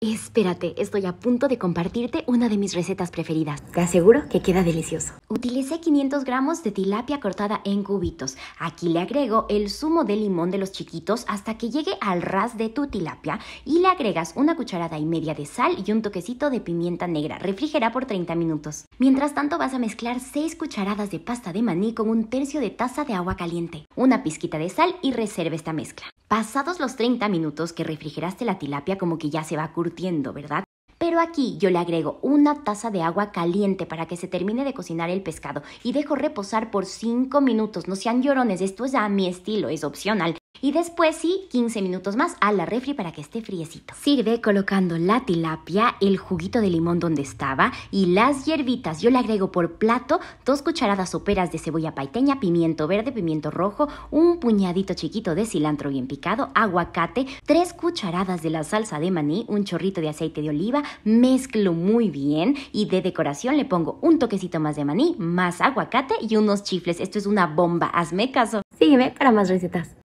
Espérate, estoy a punto de compartirte una de mis recetas preferidas. Te aseguro que queda delicioso. Utilicé 500 gramos de tilapia cortada en cubitos. Aquí le agrego el zumo de limón de los chiquitos hasta que llegue al ras de tu tilapia y le agregas una cucharada y media de sal y un toquecito de pimienta negra. Refrigera por 30 minutos. Mientras tanto vas a mezclar 6 cucharadas de pasta de maní con un tercio de taza de agua caliente, una pizquita de sal y reserve esta mezcla. Pasados los 30 minutos que refrigeraste la tilapia como que ya se va curtiendo, ¿verdad? Pero aquí yo le agrego una taza de agua caliente para que se termine de cocinar el pescado y dejo reposar por 5 minutos. No sean llorones, esto es a mi estilo, es opcional. Y después sí, 15 minutos más a la refri para que esté friecito. Sirve colocando la tilapia, el juguito de limón donde estaba y las hierbitas. Yo le agrego por plato dos cucharadas soperas de cebolla paiteña, pimiento verde, pimiento rojo, un puñadito chiquito de cilantro bien picado, aguacate, tres cucharadas de la salsa de maní, un chorrito de aceite de oliva, mezclo muy bien y de decoración le pongo un toquecito más de maní, más aguacate y unos chifles. Esto es una bomba, hazme caso. Sígueme para más recetas.